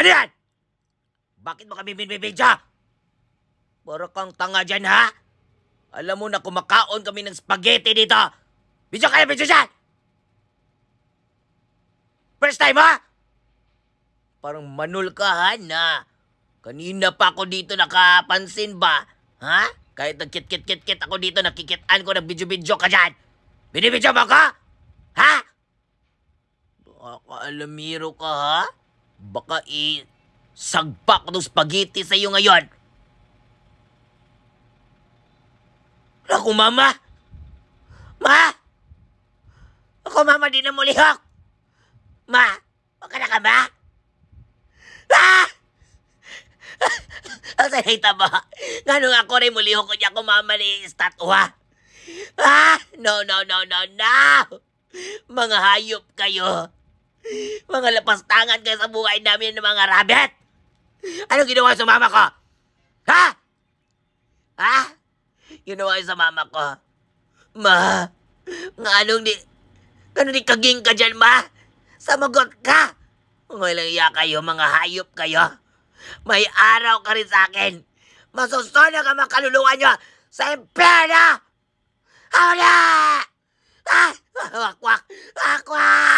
Ano yan? Bakit mo kami binibidya? Para kang tanga dyan, ha? Alam mo na kumakaon kami ng spaghetti dito. Bidyo kayo, bidyo dyan! First time, ha? Parang manul ka, ha, na? Kanina pa ako dito nakapansin ba? Ha? Kahit nagkit-kit-kit-kit ako dito, nakikitaan ko na bidyo-bidyo ka dyan. Binibidyo ba ka? Ha? Baka alamiro ka, ha? Baka i sagpak ng spaghetti sa iyo ngayon. Ako, mama! Ma! Ako, mama, din na muli hok! Ma! Baka na ka ba? Ah! Ang ah! sarita ba? Nga nung ako rin muli ko niya ako mama ni estatwa. Ah! No, no, no, no, no! Mga hayop kayo! mga lapastangan kayo sa buhay namin ng mga rabbit! Ano ginawa sa mama ko? Ha? Ha? Ginawa sa mama ko. Ma, nga anong di... Ano di kaging ka dyan, ma? Samagot ka! Walang iya kayo, mga hayop kayo. May araw ka rin sa akin. Masusunog ang mga kaluluwa nyo sa impyerno! Hawala! Ah! Wakwak! Wakwak!